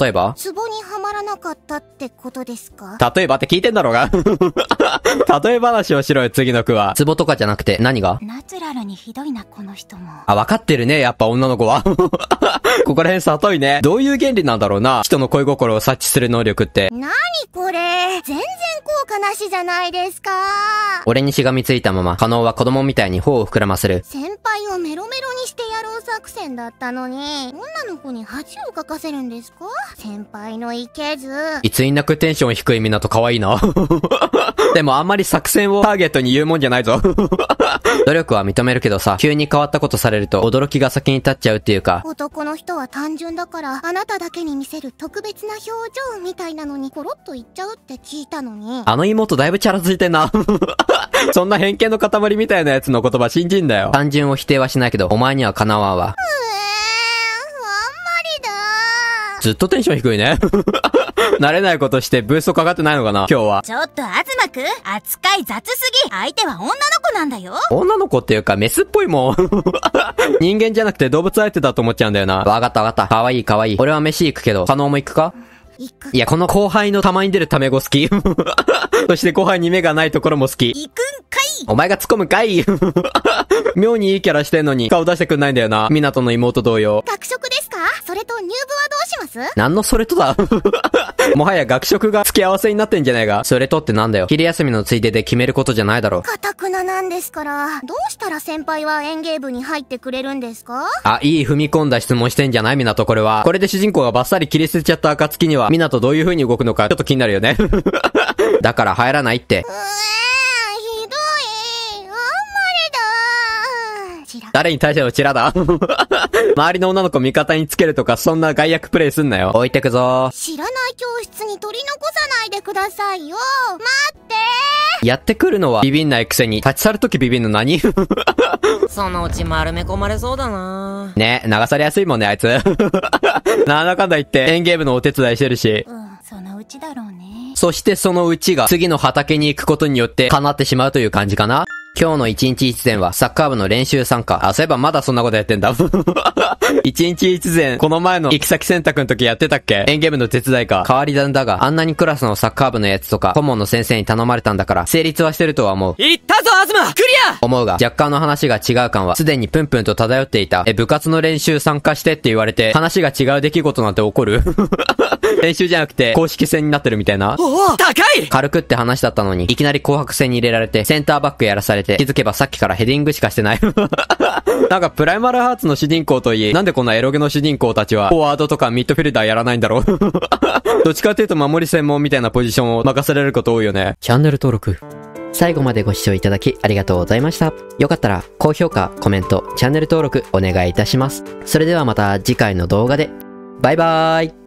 例えば壺にはまらなかったってことですか例えばって聞いてんだろうが 例え話をしろよ、次の句は。壺とかじゃなくて、何がナチュラルにひどいな、この人も。あ、わかってるね、やっぱ女の子は。ここら辺里いね。どういう原理なんだろうな。人の恋心を察知する能力って。何これ全然効果なしじゃないですか。俺にしがみついたまま、加納は子供みたいに頬を膨らませる。先輩をメロメロしてやろう作戦だったのに、女の子に恥をかかせるんですか先輩のいけず。いつになくテンション低い港可愛いな。でもあんまり作戦をターゲットに言うもんじゃないぞ。努力は認めるけどさ、急に変わったことされると驚きが先に立っちゃうっていうか。男の人は単純だから、あなただけに見せる特別な表情みたいなのにコロッといっちゃうって聞いたのに。あの妹だいぶチャラついてんな。そんな偏見の塊みたいなやつの言葉信じんだよ。単純を否定はしないけど、お前にはかなわんわ。ずっとテンション低いね。慣れないことしてブーストかかってないのかな今日は。ちょっと、あずまくん、扱い雑すぎ。相手は女の子なんだよ。女の子っていうか、メスっぽいもん。人間じゃなくて動物相手だと思っちゃうんだよな。わかったわかった。かわいいかわいい。俺は飯行くけど、可能も行くか行く。いや、この後輩のたまに出るためご好き。そして後輩に目がないところも好き。行くんかいお前が突っ込むかい妙にいいキャラしてんのに、顔出してくんないんだよな。港の妹同様。学食ですかそれと入部はどうします何のそれとだ もはや学食が付き合わせになってんじゃないが。それとってなんだよ。昼休みのついでで決めることじゃないだろ。かたくななんですから、どうしたら先輩は園芸部に入ってくれるんですかあ、いい踏み込んだ質問してんじゃない港これは。これで主人公がバッサリ切り捨てちゃった暁には、港どういう風に動くのかちょっと気になるよね だから入らないって。うー誰に対してのチラだ 周りの女の子味方につけるとか、そんな害悪プレイすんなよ。置いてくぞ。知らない教室に取り残さないでくださいよ。待ってやってくるのはビビんないくせに、立ち去るときビビんの何 そのうち丸め込まれそうだなね、流されやすいもんね、あいつ。なんだかんだ言って、エンゲームのお手伝いしてるし。うん、そのうちだろうね。そしてそのうちが次の畑に行くことによって叶ってしまうという感じかな。今日の1日1前はサッカー部の練習参加。あ、そういえばまだそんなことやってんだ。1 日1前、この前の行き先選択の時やってたっけ演芸部の手伝いか。変わりなんだが、あんなにクラスのサッカー部のやつとか、顧問の先生に頼まれたんだから、成立はしてるとは思う。行ったぞ、アズマクリア思うが、若干の話が違う感は、すでにプンプンと漂っていた。え、部活の練習参加してって言われて、話が違う出来事なんて起こる練習じゃなくて、公式戦になってるみたいな。おお高い軽くって話だったのに、いきなり紅白戦に入れられて、センターバックやらされて、気づけばさっきからヘディングしかしてない なんか、プライマルハーツの主人公といい、なんでこんなエロゲの主人公たちは、フォワードとかミッドフィルダーやらないんだろう どっちかっていうと守り専門みたいなポジションを任せられること多いよね。チャンネル登録。最後までご視聴いただきありがとうございました。よかったら高評価、コメント、チャンネル登録お願いいたします。それではまた次回の動画で。バイバーイ